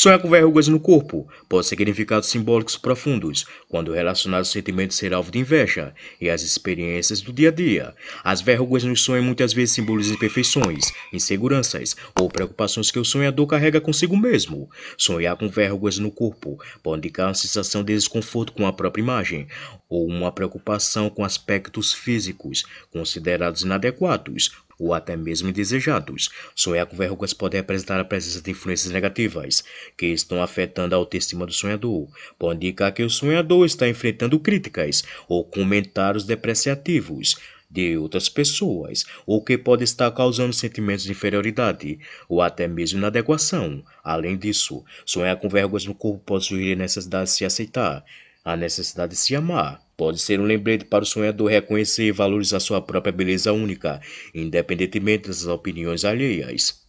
Sonhar com verrugas no corpo pode ter significados simbólicos profundos, quando relacionados ao sentimento de ser alvo de inveja e às experiências do dia a dia. As verrugas no sonho muitas vezes simbolizam imperfeições, inseguranças ou preocupações que o sonhador carrega consigo mesmo. Sonhar com verrugas no corpo pode indicar uma sensação de desconforto com a própria imagem ou uma preocupação com aspectos físicos considerados inadequados ou até mesmo indesejados. Sonhar é com verrugas pode representar a presença de influências negativas que estão afetando a autoestima do sonhador. Pode indicar que o sonhador está enfrentando críticas ou comentários depreciativos de outras pessoas, ou que pode estar causando sentimentos de inferioridade ou até mesmo inadequação. Além disso, sonhar é com vergonhas no corpo pode sugerir a necessidade de se aceitar a necessidade de se amar pode ser um lembrete para o sonhador reconhecer e valorizar sua própria beleza única, independentemente das opiniões alheias.